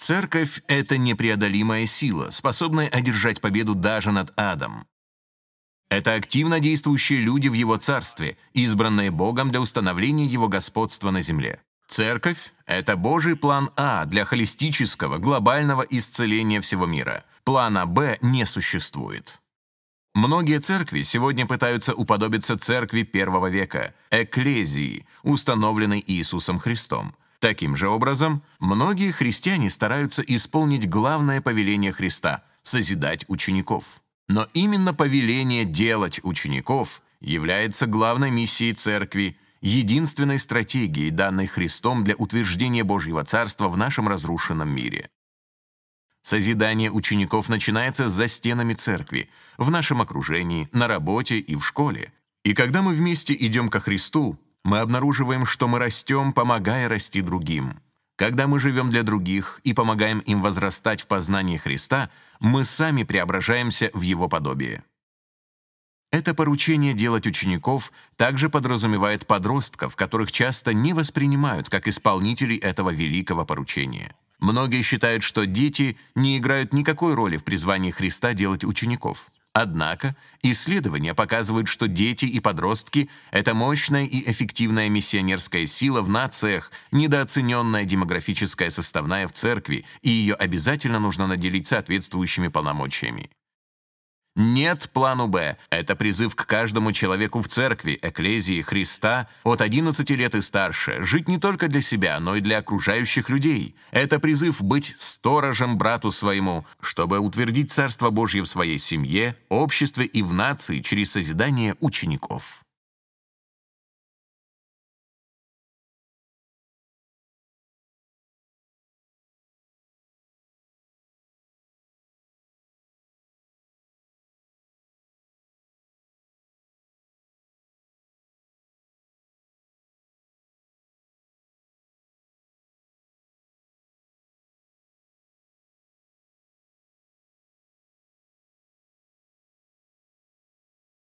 Церковь — это непреодолимая сила, способная одержать победу даже над адом. Это активно действующие люди в его царстве, избранные Богом для установления его господства на земле. Церковь – это Божий план А для холистического, глобального исцеления всего мира. Плана Б не существует. Многие церкви сегодня пытаются уподобиться церкви первого века, экклезии, установленной Иисусом Христом – Таким же образом, многие христиане стараются исполнить главное повеление Христа – созидать учеников. Но именно повеление делать учеников является главной миссией Церкви, единственной стратегией, данной Христом для утверждения Божьего Царства в нашем разрушенном мире. Созидание учеников начинается за стенами церкви, в нашем окружении, на работе и в школе. И когда мы вместе идем ко Христу, мы обнаруживаем, что мы растем, помогая расти другим. Когда мы живем для других и помогаем им возрастать в познании Христа, мы сами преображаемся в Его подобие. Это поручение делать учеников также подразумевает подростков, которых часто не воспринимают как исполнителей этого великого поручения. Многие считают, что дети не играют никакой роли в призвании Христа делать учеников. Однако исследования показывают, что дети и подростки — это мощная и эффективная миссионерская сила в нациях, недооцененная демографическая составная в церкви, и ее обязательно нужно наделить соответствующими полномочиями. Нет плану «Б». Это призыв к каждому человеку в церкви, эклезии, Христа от 11 лет и старше, жить не только для себя, но и для окружающих людей. Это призыв быть сторожем брату своему, чтобы утвердить Царство Божье в своей семье, обществе и в нации через созидание учеников.